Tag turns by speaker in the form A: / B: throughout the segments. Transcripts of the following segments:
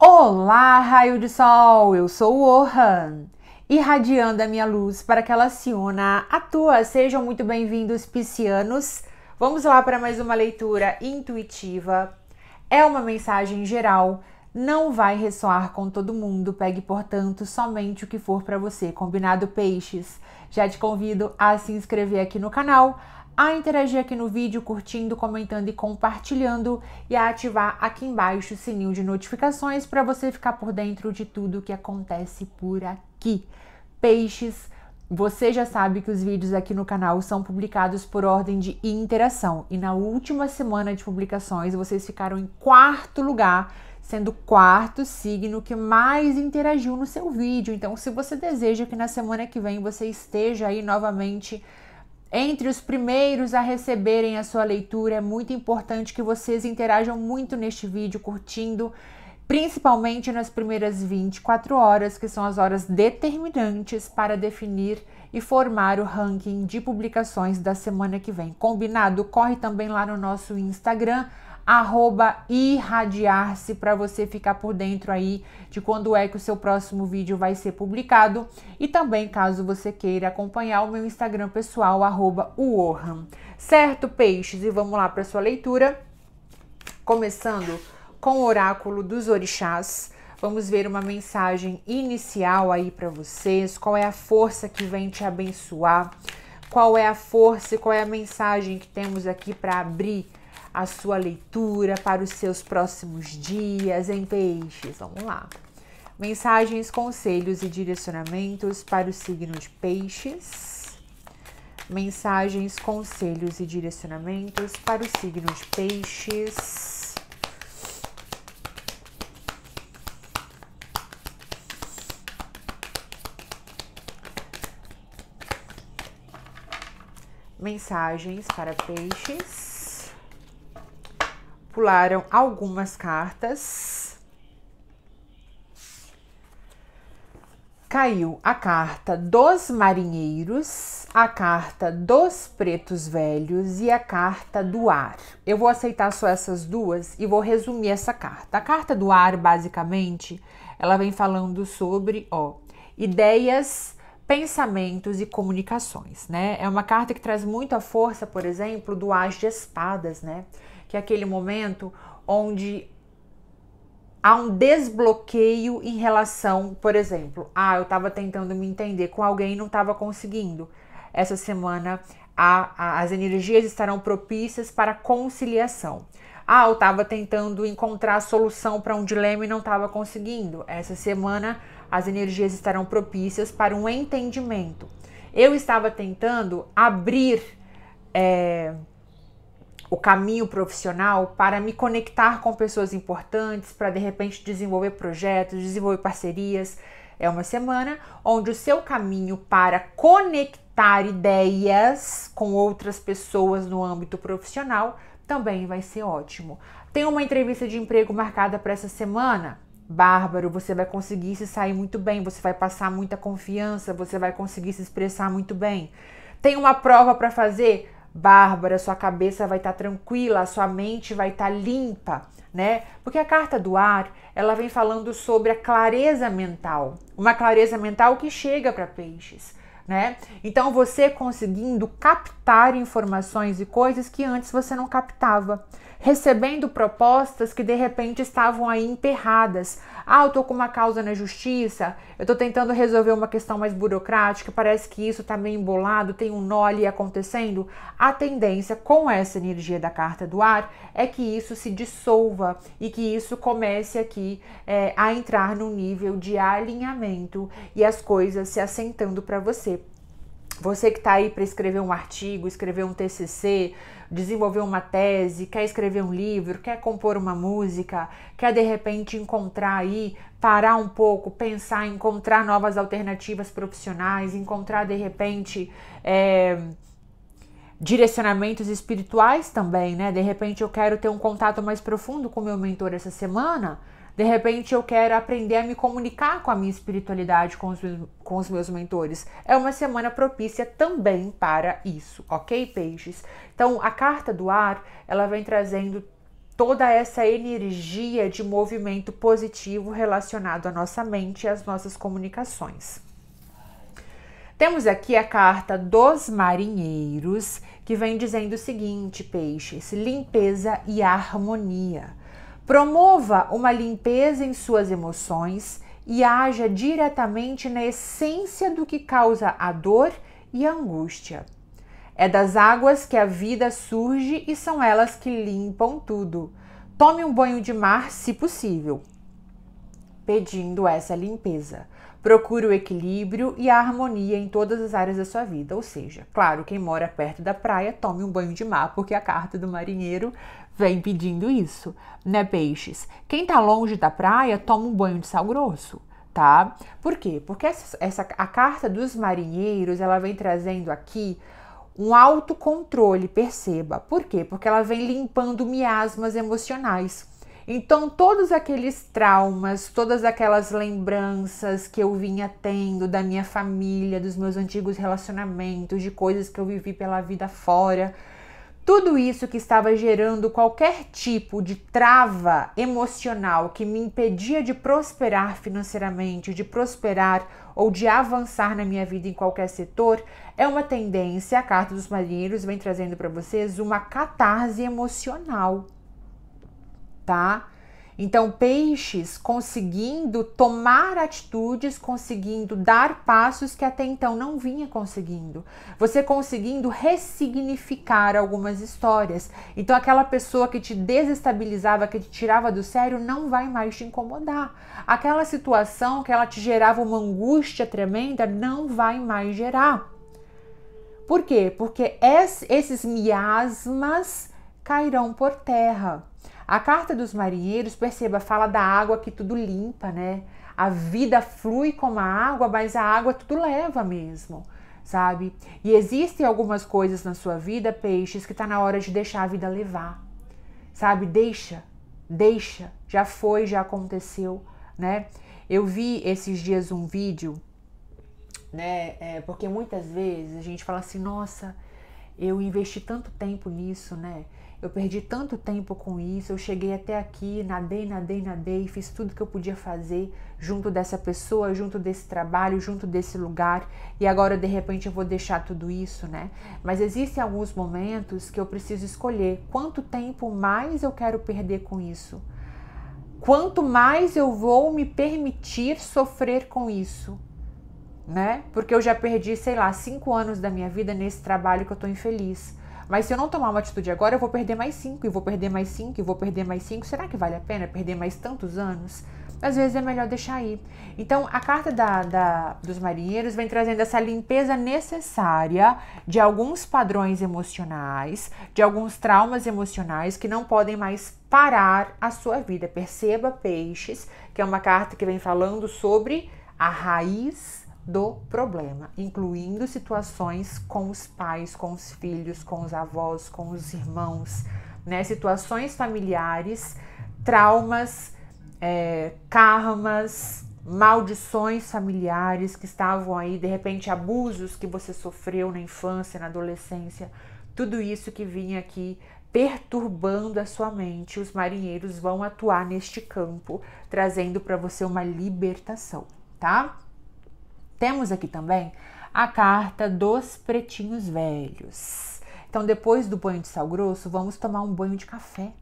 A: Olá, raio de sol! Eu sou o Ohan, irradiando a minha luz para que ela aciona a tua. Sejam muito bem-vindos, piscianos. Vamos lá para mais uma leitura intuitiva. É uma mensagem geral, não vai ressoar com todo mundo. Pegue, portanto, somente o que for para você. Combinado, peixes? Já te convido a se inscrever aqui no canal a interagir aqui no vídeo, curtindo, comentando e compartilhando e a ativar aqui embaixo o sininho de notificações para você ficar por dentro de tudo que acontece por aqui. Peixes, você já sabe que os vídeos aqui no canal são publicados por ordem de interação e na última semana de publicações vocês ficaram em quarto lugar sendo o quarto signo que mais interagiu no seu vídeo. Então, se você deseja que na semana que vem você esteja aí novamente entre os primeiros a receberem a sua leitura, é muito importante que vocês interajam muito neste vídeo, curtindo, principalmente nas primeiras 24 horas, que são as horas determinantes para definir e formar o ranking de publicações da semana que vem. Combinado? Corre também lá no nosso Instagram arroba irradiar-se para você ficar por dentro aí de quando é que o seu próximo vídeo vai ser publicado e também caso você queira acompanhar o meu Instagram pessoal arroba uohan. Certo, peixes? E vamos lá para sua leitura. Começando com o oráculo dos orixás. Vamos ver uma mensagem inicial aí para vocês, qual é a força que vem te abençoar? Qual é a força e qual é a mensagem que temos aqui para abrir a sua leitura para os seus próximos dias em peixes. Vamos lá. Mensagens, conselhos e direcionamentos para o signo de peixes. Mensagens, conselhos e direcionamentos para o signo de peixes. mensagens para peixes circularam algumas cartas. Caiu a carta dos marinheiros, a carta dos pretos velhos e a carta do ar. Eu vou aceitar só essas duas e vou resumir essa carta. A carta do ar, basicamente, ela vem falando sobre, ó, ideias pensamentos e comunicações, né? É uma carta que traz muita força, por exemplo, do as de espadas, né? que é aquele momento onde há um desbloqueio em relação, por exemplo, ah, eu estava tentando me entender com alguém e não estava conseguindo. Essa semana a, a, as energias estarão propícias para conciliação. Ah, eu estava tentando encontrar solução para um dilema e não estava conseguindo. Essa semana as energias estarão propícias para um entendimento. Eu estava tentando abrir é, o caminho profissional para me conectar com pessoas importantes, para de repente desenvolver projetos, desenvolver parcerias. É uma semana onde o seu caminho para conectar ideias com outras pessoas no âmbito profissional também vai ser ótimo. Tem uma entrevista de emprego marcada para essa semana. Bárbaro, você vai conseguir se sair muito bem, você vai passar muita confiança, você vai conseguir se expressar muito bem. Tem uma prova para fazer? Bárbara, sua cabeça vai estar tá tranquila, sua mente vai estar tá limpa, né? Porque a carta do ar, ela vem falando sobre a clareza mental, uma clareza mental que chega para peixes, né? Então você conseguindo captar informações e coisas que antes você não captava recebendo propostas que de repente estavam aí emperradas. Ah, eu tô com uma causa na justiça, eu tô tentando resolver uma questão mais burocrática, parece que isso tá meio embolado, tem um nó ali acontecendo. A tendência com essa energia da carta do ar é que isso se dissolva e que isso comece aqui é, a entrar num nível de alinhamento e as coisas se assentando para você. Você que está aí para escrever um artigo, escrever um TCC, desenvolver uma tese, quer escrever um livro, quer compor uma música, quer de repente encontrar aí, parar um pouco, pensar, encontrar novas alternativas profissionais, encontrar de repente. É, direcionamentos espirituais também, né? De repente eu quero ter um contato mais profundo com meu mentor essa semana de repente eu quero aprender a me comunicar com a minha espiritualidade, com os, com os meus mentores. É uma semana propícia também para isso, ok, peixes? Então a carta do ar, ela vem trazendo toda essa energia de movimento positivo relacionado à nossa mente e às nossas comunicações. Temos aqui a carta dos marinheiros, que vem dizendo o seguinte, peixes: limpeza e harmonia. Promova uma limpeza em suas emoções e haja diretamente na essência do que causa a dor e a angústia. É das águas que a vida surge e são elas que limpam tudo. Tome um banho de mar, se possível, pedindo essa limpeza procura o equilíbrio e a harmonia em todas as áreas da sua vida. Ou seja, claro, quem mora perto da praia, tome um banho de mar, porque a carta do marinheiro vem pedindo isso, né, peixes? Quem tá longe da praia, toma um banho de sal grosso. Tá? Por quê? Porque essa, essa, a carta dos marinheiros ela vem trazendo aqui um autocontrole, perceba. Por quê? Porque ela vem limpando miasmas emocionais. Então, todos aqueles traumas, todas aquelas lembranças que eu vinha tendo da minha família, dos meus antigos relacionamentos, de coisas que eu vivi pela vida fora, tudo isso que estava gerando qualquer tipo de trava emocional que me impedia de prosperar financeiramente, de prosperar ou de avançar na minha vida em qualquer setor, é uma tendência, a Carta dos Marinheiros vem trazendo para vocês uma catarse emocional tá? Então, peixes conseguindo tomar atitudes, conseguindo dar passos que até então não vinha conseguindo. Você conseguindo ressignificar algumas histórias. Então, aquela pessoa que te desestabilizava, que te tirava do sério, não vai mais te incomodar. Aquela situação que ela te gerava uma angústia tremenda, não vai mais gerar. Por quê? Porque esses miasmas cairão por terra. A carta dos marinheiros, perceba, fala da água que tudo limpa, né? A vida flui como a água, mas a água tudo leva mesmo, sabe? E existem algumas coisas na sua vida, peixes, que tá na hora de deixar a vida levar, sabe? Deixa, deixa, já foi, já aconteceu, né? Eu vi esses dias um vídeo, né? É, porque muitas vezes a gente fala assim, nossa, eu investi tanto tempo nisso, né? Eu perdi tanto tempo com isso, eu cheguei até aqui, nadei, nadei, nadei, fiz tudo que eu podia fazer junto dessa pessoa, junto desse trabalho, junto desse lugar, e agora de repente eu vou deixar tudo isso, né? Mas existem alguns momentos que eu preciso escolher quanto tempo mais eu quero perder com isso. Quanto mais eu vou me permitir sofrer com isso, né? Porque eu já perdi, sei lá, cinco anos da minha vida nesse trabalho que eu tô infeliz. Mas se eu não tomar uma atitude agora, eu vou perder mais cinco, e vou perder mais cinco, e vou perder mais cinco. Será que vale a pena perder mais tantos anos? Às vezes é melhor deixar ir. Então, a carta da, da, dos marinheiros vem trazendo essa limpeza necessária de alguns padrões emocionais, de alguns traumas emocionais que não podem mais parar a sua vida. Perceba Peixes, que é uma carta que vem falando sobre a raiz do problema, incluindo situações com os pais, com os filhos, com os avós, com os irmãos, né? Situações familiares, traumas, é, karmas, maldições familiares que estavam aí, de repente abusos que você sofreu na infância, na adolescência, tudo isso que vinha aqui perturbando a sua mente, os marinheiros vão atuar neste campo, trazendo para você uma libertação, tá? Temos aqui também a carta dos pretinhos velhos. Então, depois do banho de sal grosso, vamos tomar um banho de café,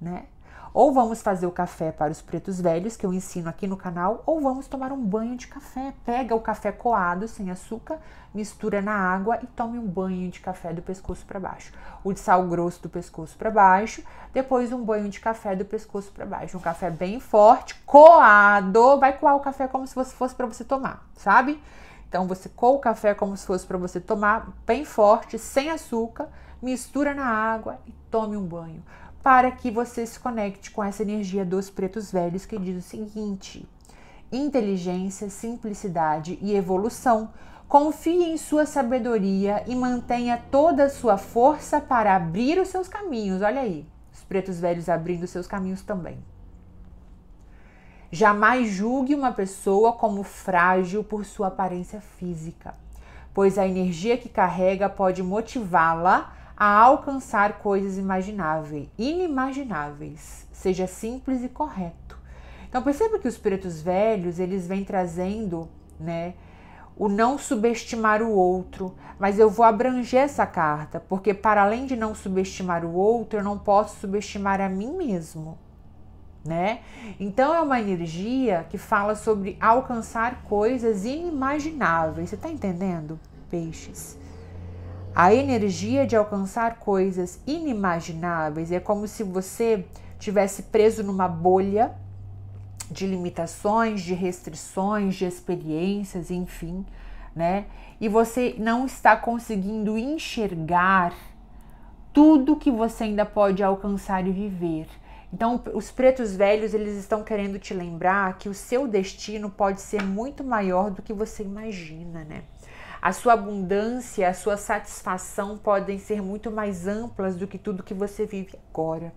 A: né? Ou vamos fazer o café para os pretos velhos, que eu ensino aqui no canal, ou vamos tomar um banho de café. Pega o café coado, sem açúcar, mistura na água e tome um banho de café do pescoço para baixo. O de sal grosso do pescoço para baixo, depois um banho de café do pescoço para baixo. Um café bem forte, coado. Vai coar o café como se fosse para você tomar, sabe? Então você coa o café como se fosse para você tomar, bem forte, sem açúcar, mistura na água e tome um banho para que você se conecte com essa energia dos pretos velhos que diz o seguinte: inteligência, simplicidade e evolução. Confie em sua sabedoria e mantenha toda a sua força para abrir os seus caminhos. Olha aí, os pretos velhos abrindo seus caminhos também. Jamais julgue uma pessoa como frágil por sua aparência física, pois a energia que carrega pode motivá-la a alcançar coisas imagináveis, inimagináveis. Seja simples e correto. Então perceba que os pretos velhos, eles vêm trazendo, né, o não subestimar o outro, mas eu vou abranger essa carta, porque para além de não subestimar o outro, eu não posso subestimar a mim mesmo, né? Então é uma energia que fala sobre alcançar coisas inimagináveis. Você tá entendendo? Peixes. A energia de alcançar coisas inimagináveis é como se você tivesse preso numa bolha de limitações, de restrições, de experiências, enfim, né? E você não está conseguindo enxergar tudo que você ainda pode alcançar e viver. Então, os pretos velhos, eles estão querendo te lembrar que o seu destino pode ser muito maior do que você imagina, né? a sua abundância, a sua satisfação podem ser muito mais amplas do que tudo que você vive agora.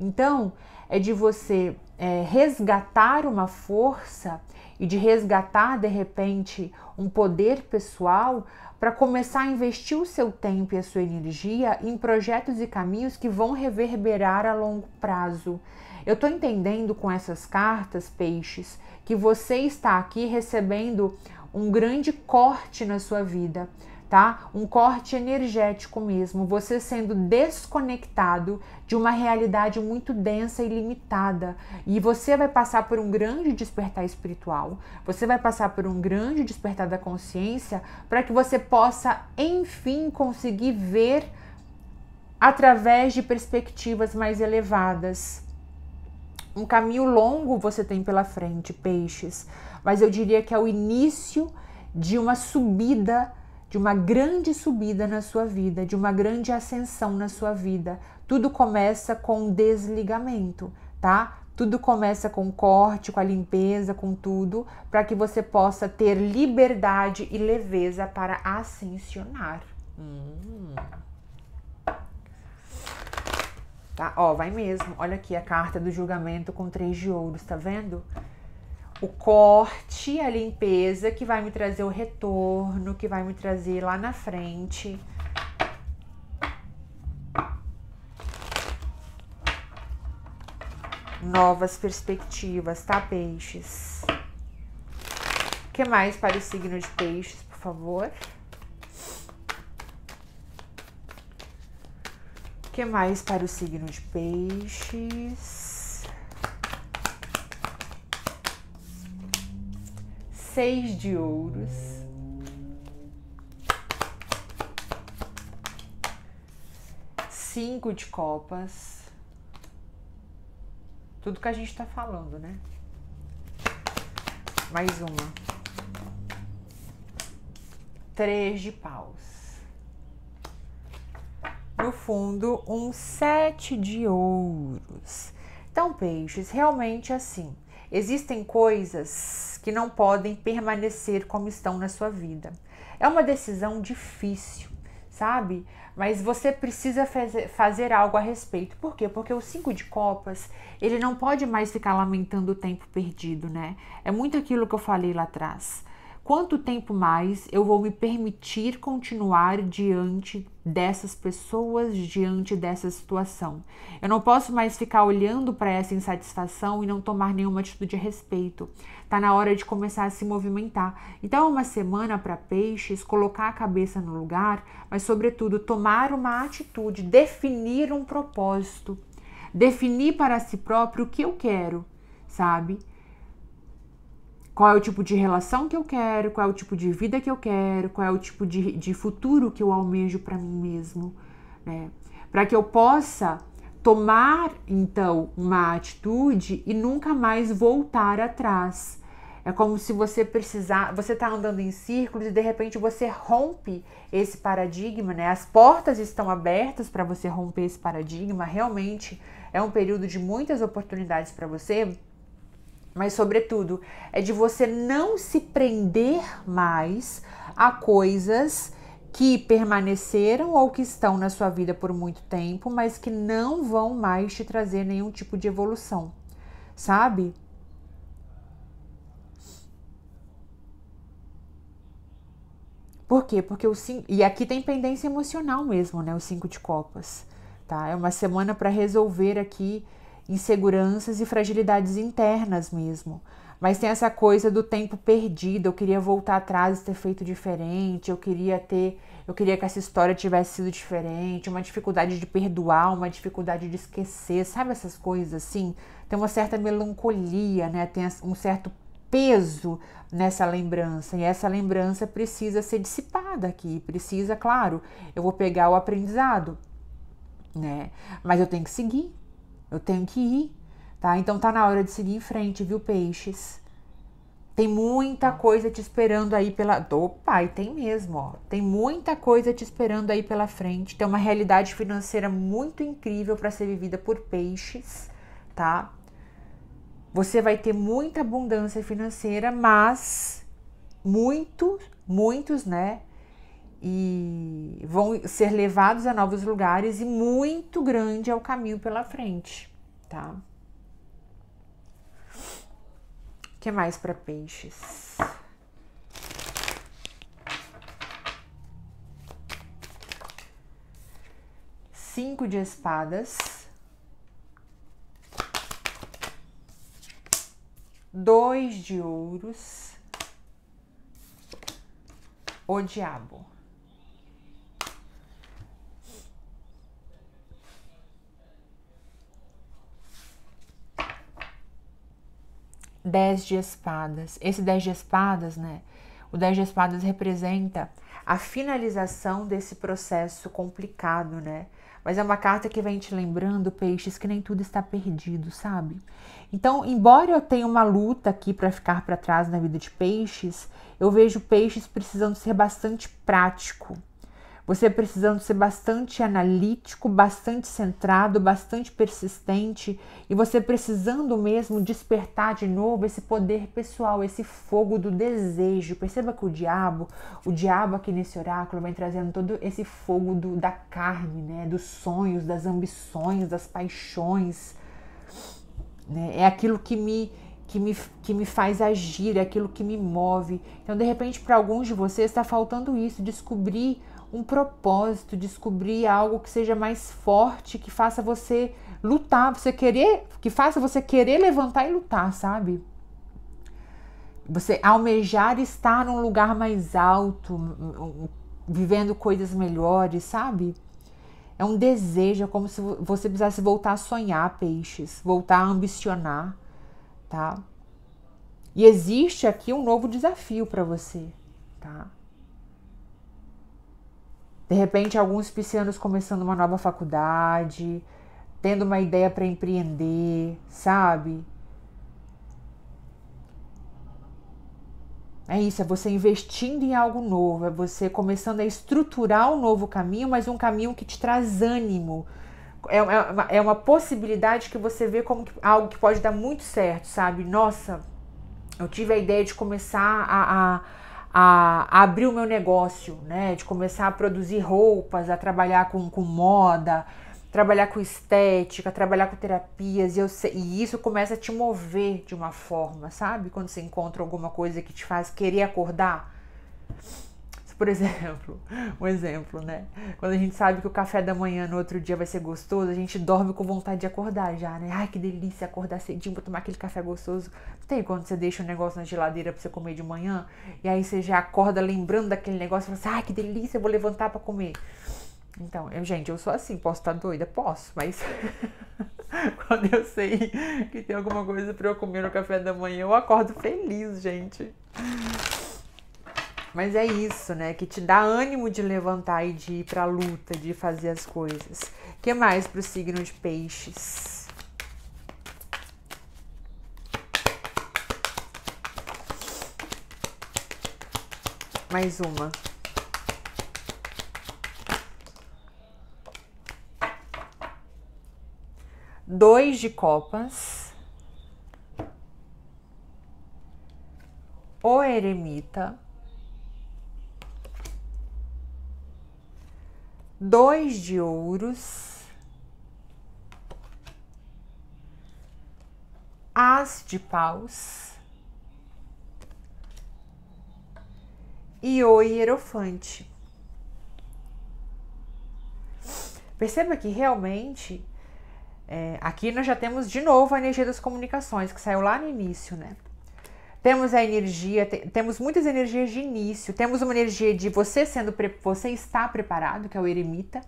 A: Então, é de você é, resgatar uma força e de resgatar de repente um poder pessoal para começar a investir o seu tempo e a sua energia em projetos e caminhos que vão reverberar a longo prazo. Eu estou entendendo com essas cartas, peixes, que você está aqui recebendo um grande corte na sua vida, tá? Um corte energético mesmo, você sendo desconectado de uma realidade muito densa e limitada. E você vai passar por um grande despertar espiritual, você vai passar por um grande despertar da consciência para que você possa, enfim, conseguir ver através de perspectivas mais elevadas um caminho longo você tem pela frente, peixes, mas eu diria que é o início de uma subida, de uma grande subida na sua vida, de uma grande ascensão na sua vida. Tudo começa com um desligamento, tá? Tudo começa com corte, com a limpeza, com tudo, para que você possa ter liberdade e leveza para ascensionar. Hum tá? Ó, vai mesmo. Olha aqui a carta do julgamento com três de ouros, tá vendo? O corte, a limpeza que vai me trazer o retorno, que vai me trazer lá na frente. Novas perspectivas, tá, peixes? O que mais para o signo de peixes, por favor? que mais para o signo de peixes? Seis de ouros. Cinco de copas. Tudo que a gente está falando, né? Mais uma. Três de paus no fundo um sete de ouros. Então, peixes, realmente assim, existem coisas que não podem permanecer como estão na sua vida. É uma decisão difícil, sabe? Mas você precisa fazer algo a respeito. Por quê? Porque o cinco de copas, ele não pode mais ficar lamentando o tempo perdido, né? É muito aquilo que eu falei lá atrás quanto tempo mais eu vou me permitir continuar diante dessas pessoas, diante dessa situação. Eu não posso mais ficar olhando para essa insatisfação e não tomar nenhuma atitude a respeito. Tá na hora de começar a se movimentar. Então, é uma semana para peixes, colocar a cabeça no lugar, mas sobretudo tomar uma atitude, definir um propósito, definir para si próprio o que eu quero, sabe? qual é o tipo de relação que eu quero, qual é o tipo de vida que eu quero, qual é o tipo de, de futuro que eu almejo para mim mesmo, né? Para que eu possa tomar então uma atitude e nunca mais voltar atrás. É como se você precisar, você está andando em círculos e de repente você rompe esse paradigma, né? As portas estão abertas para você romper esse paradigma. Realmente é um período de muitas oportunidades para você mas sobretudo é de você não se prender mais a coisas que permaneceram ou que estão na sua vida por muito tempo, mas que não vão mais te trazer nenhum tipo de evolução, sabe? Por quê? Porque o cinco, e aqui tem pendência emocional mesmo, né? O cinco de copas, tá? É uma semana para resolver aqui inseguranças e fragilidades internas mesmo. Mas tem essa coisa do tempo perdido, eu queria voltar atrás e ter feito diferente, eu queria ter, eu queria que essa história tivesse sido diferente, uma dificuldade de perdoar, uma dificuldade de esquecer, sabe essas coisas assim? Tem uma certa melancolia, né? Tem um certo peso nessa lembrança e essa lembrança precisa ser dissipada aqui, precisa, claro, eu vou pegar o aprendizado, né? Mas eu tenho que seguir, eu tenho que ir, tá? Então tá na hora de seguir em frente, viu, peixes? Tem muita coisa te esperando aí pela. Do pai, tem mesmo, ó. Tem muita coisa te esperando aí pela frente. Tem uma realidade financeira muito incrível para ser vivida por peixes, tá? Você vai ter muita abundância financeira, mas muito, muitos, né? e vão ser levados a novos lugares e muito grande é o caminho pela frente, tá? O que mais para peixes? Cinco de espadas, dois de ouros, o diabo. dez de espadas. Esse dez de espadas, né? O dez de espadas representa a finalização desse processo complicado, né? Mas é uma carta que vem te lembrando, peixes, que nem tudo está perdido, sabe? Então, embora eu tenha uma luta aqui para ficar para trás na vida de peixes, eu vejo peixes precisando ser bastante prático você precisando ser bastante analítico, bastante centrado, bastante persistente e você precisando mesmo despertar de novo esse poder pessoal, esse fogo do desejo. Perceba que o diabo, o diabo aqui nesse oráculo vem trazendo todo esse fogo do, da carne, né, dos sonhos, das ambições, das paixões. Né? É aquilo que me que me, que me faz agir, é aquilo que me move. Então, de repente, para alguns de vocês está faltando isso, descobrir um propósito, descobrir algo que seja mais forte, que faça você lutar, você querer, que faça você querer levantar e lutar, sabe? Você almejar estar num lugar mais alto, vivendo coisas melhores, sabe? É um desejo, é como se você precisasse voltar a sonhar, peixes, voltar a ambicionar, tá? E existe aqui um novo desafio para você, tá? De repente, alguns piscianos começando uma nova faculdade, tendo uma ideia para empreender, sabe? É isso, é você investindo em algo novo, é você começando a estruturar um novo caminho, mas um caminho que te traz ânimo. É, é uma, é uma possibilidade que você vê como que, algo que pode dar muito certo, sabe? Nossa, eu tive a ideia de começar a, a a, abrir o meu negócio, né? De começar a produzir roupas, a trabalhar com, com moda, trabalhar com estética, trabalhar com terapias. E, eu, e isso começa a te mover de uma forma, sabe? Quando você encontra alguma coisa que te faz querer acordar. Por exemplo, um exemplo, né? Quando a gente sabe que o café da manhã no outro dia vai ser gostoso, a gente dorme com vontade de acordar já, né? Ai, que delícia acordar cedinho pra tomar aquele café gostoso. Não tem quando você deixa um negócio na geladeira pra você comer de manhã, e aí você já acorda lembrando daquele negócio e fala assim, ai, que delícia, vou levantar pra comer. Então, eu, gente, eu sou assim, posso estar tá doida? Posso, mas quando eu sei que tem alguma coisa para eu comer no café da manhã, eu acordo feliz, gente. Mas é isso, né? Que te dá ânimo de levantar e de ir pra luta, de fazer as coisas. O que mais pro signo de peixes? Mais uma. Dois de copas. O eremita. dois de ouros, as de paus e o hierofante. Perceba que realmente é, aqui nós já temos de novo a energia das comunicações que saiu lá no início, né? Temos a energia, te, temos muitas energias de início, temos uma energia de você sendo você está preparado, que é o eremita.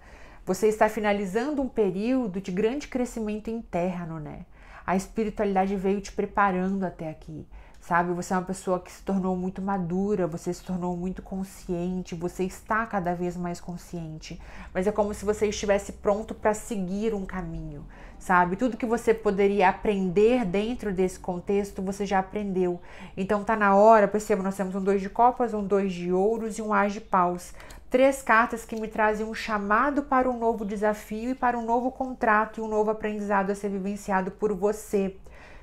A: Você está finalizando um período de grande crescimento interno, né? A espiritualidade veio te preparando até aqui sabe? Você é uma pessoa que se tornou muito madura, você se tornou muito consciente, você está cada vez mais consciente. Mas é como se você estivesse pronto para seguir um caminho, sabe? Tudo que você poderia aprender dentro desse contexto, você já aprendeu. Então tá na hora, perceba, nós temos um dois de copas, um dois de ouros e um as de paus. Três cartas que me trazem um chamado para um novo desafio e para um novo contrato e um novo aprendizado a ser vivenciado por você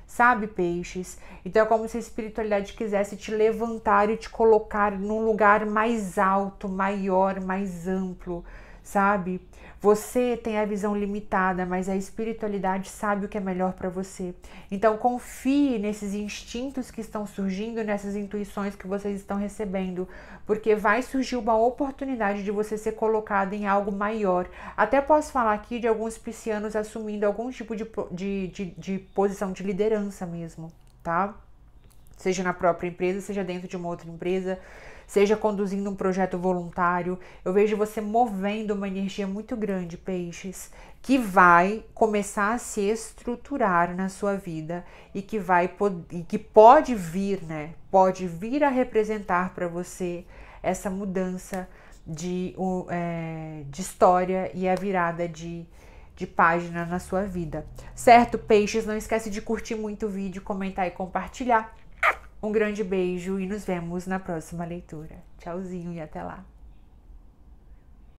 A: sabe, peixes? Então é como se a espiritualidade quisesse te levantar e te colocar num lugar mais alto, maior, mais amplo sabe? Você tem a visão limitada, mas a espiritualidade sabe o que é melhor para você. Então confie nesses instintos que estão surgindo, nessas intuições que vocês estão recebendo, porque vai surgir uma oportunidade de você ser colocado em algo maior. Até posso falar aqui de alguns piscianos assumindo algum tipo de, de, de, de posição de liderança mesmo, tá? Seja na própria empresa, seja dentro de uma outra empresa seja conduzindo um projeto voluntário. Eu vejo você movendo uma energia muito grande, peixes, que vai começar a se estruturar na sua vida e que vai e que pode vir, né? Pode vir a representar para você essa mudança de, é, de história e a virada de de página na sua vida. Certo, peixes? Não esquece de curtir muito o vídeo, comentar e compartilhar. Um grande beijo e nos vemos na próxima leitura. Tchauzinho e até lá!